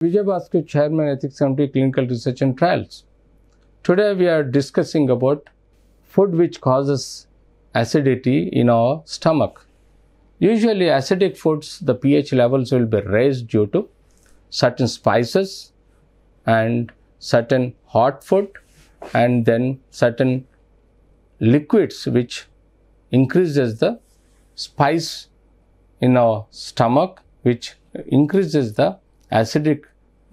Vijay Bhaskar, Chairman, Ethics Committee, Clinical Research and Trials. Today we are discussing about food which causes acidity in our stomach. Usually acidic foods, the pH levels will be raised due to certain spices and certain hot food and then certain liquids which increases the spice in our stomach which increases the acidic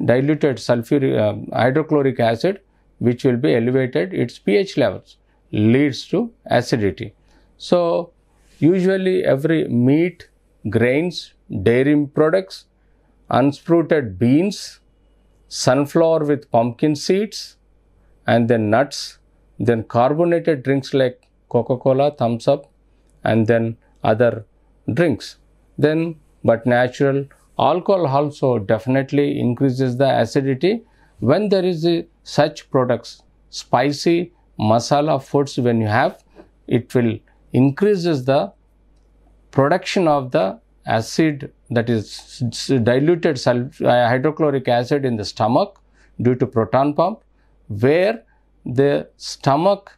diluted sulphur uh, um, hydrochloric acid which will be elevated its pH levels leads to acidity. So, usually every meat, grains, dairy products, unsprouted beans, sunflower with pumpkin seeds and then nuts, then carbonated drinks like Coca-Cola, Thumbs Up and then other drinks then but natural alcohol also definitely increases the acidity when there is a, such products spicy masala foods when you have it will increases the production of the acid that is diluted uh, hydrochloric acid in the stomach due to proton pump where the stomach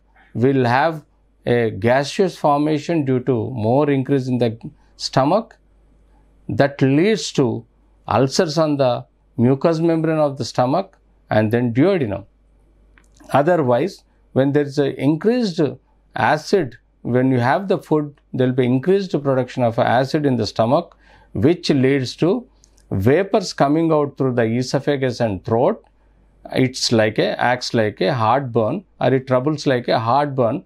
will have a gaseous formation due to more increase in the stomach that leads to ulcers on the mucous membrane of the stomach and then duodenum. Otherwise, when there is an increased acid, when you have the food, there will be increased production of acid in the stomach, which leads to vapors coming out through the esophagus and throat. It's like a acts like a heartburn or it troubles like a heartburn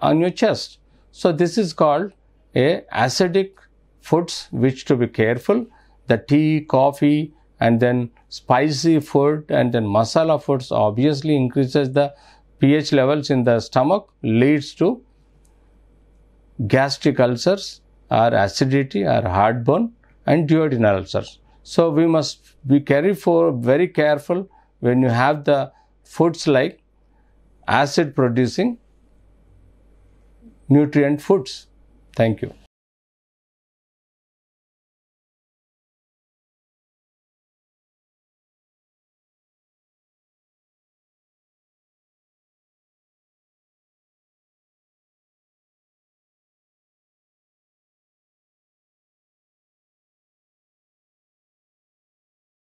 on your chest. So this is called a acidic foods which to be careful the tea coffee and then spicy food and then masala foods obviously increases the ph levels in the stomach leads to gastric ulcers or acidity or heartburn and duodenal ulcers so we must be careful, very careful when you have the foods like acid producing nutrient foods thank you